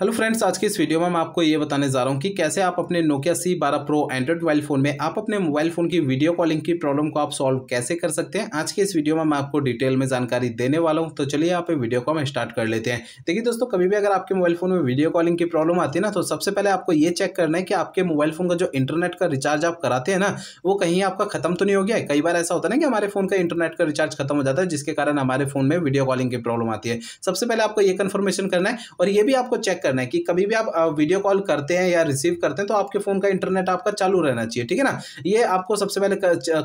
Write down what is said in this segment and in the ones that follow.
hello friends आज के इस वीडियो में मैं आपको ये बताने जा रहा हूँ कि कैसे आप अपने नोकिया सी बारह प्रो एंड्रॉइड मोबाइल फ़ोन में आप अपने मोबाइल फ़ोन की वीडियो कॉलिंग की प्रॉब्लम को आप सॉल्व कैसे कर सकते हैं आज के इस वीडियो में मैं आपको डिटेल में जानकारी देने वाला हूँ तो चलिए आप वीडियो को हम स्टार्ट कर लेते हैं देखिए दोस्तों कभी भी अगर आपके मोबाइल फ़ोन में वीडियो कॉलिंग की प्रॉब्लम आती है ना तो सबसे पहले आपको ये चेक करना है कि आपके मोबाइल फ़ोन का जो इंटरनेट का रिचार्ज आप कराते हैं ना वो कहीं आपका खत्म तो नहीं हो गया है कई बार ऐसा होता है ना कि हमारे फ़ोन का इंटरनेट का रिचार्ज खत्म हो जाता है जिसके कारण हमारे फ़ोन में वीडियो कॉलिंग की प्रॉब्लम आती है सबसे पहले आपको ये कन्फर्मेशन करना है और ये भी आपको चेक करना है कि कभी भी आप वीडियो कॉल करते हैं या रिसीव करते हैं तो आपके फ़ोन का इंटरनेट आपका चालू रहना चाहिए ठीक है ना ये आपको सबसे पहले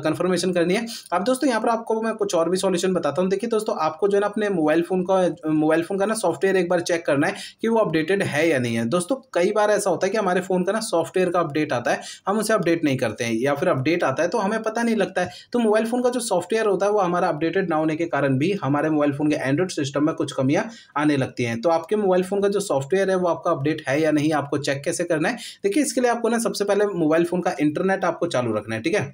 कंफर्मेशन करनी है अब दोस्तों यहाँ पर आपको मैं कुछ और भी सॉल्यूशन बताता हूँ देखिए दोस्तों आपको जो है ना अपने मोबाइल फ़ोन का मोबाइल फ़ोन का ना सॉफ्टवेयर एक बार चेक करना है कि वो अपडेटेड है या नहीं है दोस्तों कई बार ऐसा होता है कि हमारे फ़ोन का ना सॉफ्टवेयर का अपडेट आता है हम उसे अपडेट नहीं करते हैं या फिर अपडेट आता है तो हमें पता नहीं लगता है तो मोबाइल फ़ोन का जो सॉफ्टवेयर होता है वो हमारा अपडेटेड ना होने के कारण भी हमारे मोबाइल फ़ोन के एंड्रॉइड सिस्टम में कुछ कमियां आने लगती हैं तो आपके मोबाइल फ़ोन का जो सॉफ्टवेयर है वो आपका अपडेट है या नहीं आपको चेक कैसे करना है देखिए इसके लिए आपको ना सबसे पहले मोबाइल फ़ोन का इंटरनेट आपको चालू रखना है ठीक है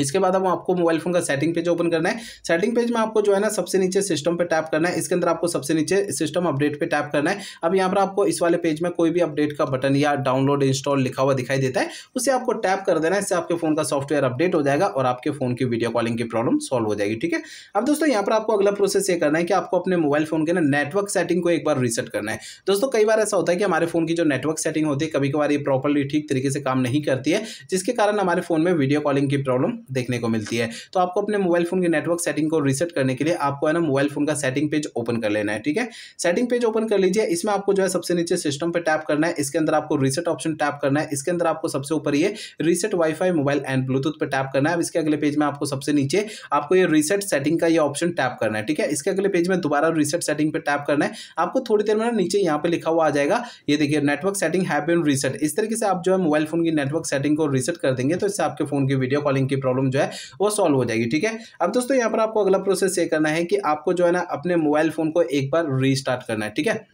इसके बाद हम आपको मोबाइल फोन का सेटिंग पेज ओपन करना है सेटिंग पेज में आपको जो है ना सबसे नीचे सिस्टम पे टैप करना है इसके अंदर आपको सबसे नीचे सिस्टम अपडेट पे टैप करना है अब यहाँ पर आपको इस वाले पेज में कोई भी अपडेट का बटन या डाउनलोड इंस्टॉल लिखा हुआ दिखाई देता है उसे आपको टैप कर देना है इससे आपके फोन का सॉफ्टवेयर अपडेट हो जाएगा और आपके फोन की वीडियो कॉलिंग की प्रॉब्लम सॉल्व हो जाएगी ठीक है अब दोस्तों यहाँ पर आपको अगला प्रोसेस ये करना है कि आपको अपने मोबाइल फोन के ना नेटवर्क सेटिंग को एक बार रीसेट करना है दोस्तों कई बार ऐसा होता है कि हमारे फोन की जो नेटवर्क सेटिंग होती है कभी कभार ये प्रॉपरली ठीक तरीके से काम नहीं करती है जिसके कारण हमारे फोन में वीडियो कॉलिंग की प्रॉब्लम देखने को मिलती है तो आपको अपने मोबाइल फोन की नेटवर्क सेटिंग को रीसेट करने के लिए आपको है ना मोबाइल फोन का सेटिंग पेज ओपन कर लेना है ठीक है सेटिंग पेज ओपन कर लीजिए इसमें आपको जो है सबसे नीचे सिस्टम पर टैप करना है इसके अंदर आपको रिसेट ऑप्शन टैप करना है इसके अंदर आपको सबसे ऊपर ये reset wifi mobile and Bluetooth पर टैप करना है इसके अगले पेज में आपको सबसे नीचे आपको ये रिसेट सेटिंग का ये ऑप्शन टैप करना है ठीक है इसके अगले पेज में दोबारा रिसेट सेटिंग पर टैप करना है आपको थोड़ी देर में नीचे यहाँ पर लिखा हुआ आ जाएगा ये देखिए नेटवर्क सेटिंग हैव बिन इस तरीके से आप जो है मोबाइल फोन की नेटवर्क सेटिंग को रीसेट कर देंगे तो इससे आपके फोन की वीडियो कॉलिंग की प्रॉब्लम जो है वो सॉल्व हो जाएगी ठीक है अब दोस्तों यहाँ पर आपको अगला प्रोसेस ये करना है कि आपको जो है ना अपने मोबाइल फ़ोन को एक बार रीस्टार्ट करना है ठीक है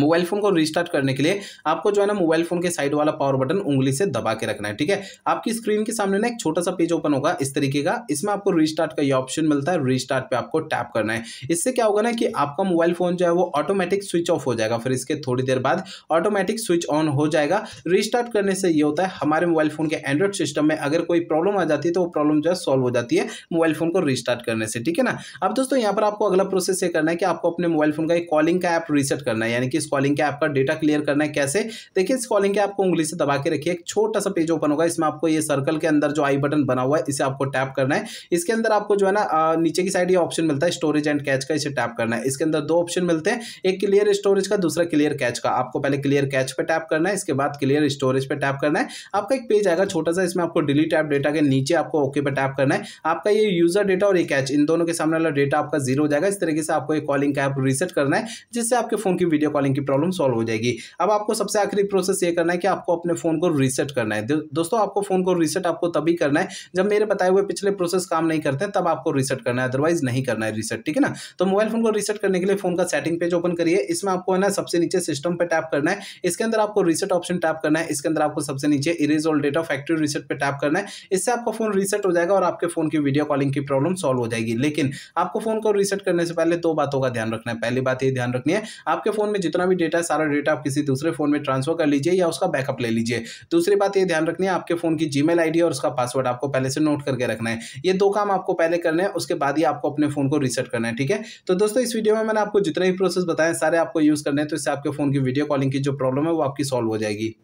मोबाइल फोन को रिस्टार्ट करने के लिए आपको जो है ना मोबाइल फोन के साइड वाला पावर बटन उंगली से दबा के रखना है ठीक है आपकी स्क्रीन के सामने ना एक छोटा सा पेज ओपन होगा इस तरीके का इसमें आपको रिस्टार्ट का ये ऑप्शन मिलता है रिस्टार्ट पे आपको टैप करना है इससे क्या होगा ना कि आपका मोबाइल फोन जो है वो ऑटोमेटिक स्विच ऑफ हो जाएगा फिर इसके थोड़ी देर बाद ऑटोमेटिक स्विच ऑन हो जाएगा रिस्टार्ट करने से ये होता है हमारे मोबाइल फोन के एंड्रॉइड सिस्टम में अगर कोई प्रॉब्लम आ जाती है तो वो प्रॉब्लम जो है सॉल्व हो जाती है मोबाइल फोन को रिस्टार्ट करने से ठीक है ना अब दोस्तों यहाँ पर आपको अगला प्रोसेस ये करना है कि आपको अपने मोबाइल फोन का एक कॉलिंग का ऐप रिसेट करना है यानी कि इस के ऐप का डेटा क्लियर करना है कैसे देखिए इस के ऐप को उंगली से दबा के रखिए एक छोटा सा पेज ओपन होगा इसमें आपको ये सर्कल के अंदर जो आई बटन बना हुआ है इसे आपको टैप करना है इसके अंदर आपको जो है ना नीचे की साइड ये ऑप्शन मिलता है स्टोरेज एंड कैच का इसे टैप करना है इसके अंदर दो ऑप्शन मिलते हैं एक क्लियर स्टोरेज का दूसरा क्लियर कैच का आपको पहले क्लियर कैच पर टैप करना है इसके बाद क्लियर स्टोरेज पर टैप करना है आपका एक पेज आएगा छोटा सा इसमें आपको डिलीट ऐप डेटा के नीचे आपको ओके पर टैप करना है आपका ये यूजर डेटा और ये कैच इन दोनों के सामने वाला डेटा आपका जीरो हो जाएगा इस तरीके से आपको ये कॉलिंग का ऐप रीसेट करना है जिससे आपके फोन की वीडियो कॉलिंग उनकी प्रॉब्लम सॉल्व हो जाएगी अब आपको सबसे आखिरी प्रोसेस ये करना है कि आपको अपने फ़ोन को रीसेट करना है दोस्तों आपको फ़ोन को रीसेट आपको तभी करना है जब मेरे बताए हुए पिछले प्रोसेस काम नहीं करते तब आपको रीसेट करना है अदरवाइज नहीं करना है रीसेट ठीक है ना तो मोबाइल फ़ोन को रीसेट करने के लिए फ़ोन का सेटिंग पेज ओपन करिए इसमें आपको है ना सबसे नीचे सिस्टम पर टैप करना है इसके अंदर आपको रीसेट ऑप्शन टैप करना है इसके अंदर आपको सबसे नीचे erase all data factory reset पर टैप करना है इससे आपका फ़ोन रीसेट हो जाएगा और आपके फ़ोन की वीडियो कॉलिंग की प्रॉब्लम सॉल्व हो जाएगी लेकिन आपको फ़ोन को रीसेट करने से पहले दो बातों का ध्यान रखना है पहली बात ये ध्यान रखनी है आपके फ़ोन में जितना जितना भी डेटा है सारा डेटा आप किसी दूसरे फ़ोन में ट्रांसफ़र कर लीजिए या उसका बैकअप ले लीजिए दूसरी बात ये ध्यान रखनी है आपके फ़ोन की जी मेल और उसका पासवर्ड आपको पहले से नोट करके रखना है ये दो काम आपको पहले करने हैं उसके बाद ही आपको अपने फ़ोन को रिसेट करना है ठीक है तो दोस्तों इस वीडियो में मैंने आपको जितने भी प्रोसेस बताए सारे आपको यूज़ करने हैं तो इससे आपके फ़ोन की वीडियो कॉलिंग की जो प्रॉब्लम है वो आपकी सॉल्व हो जाएगी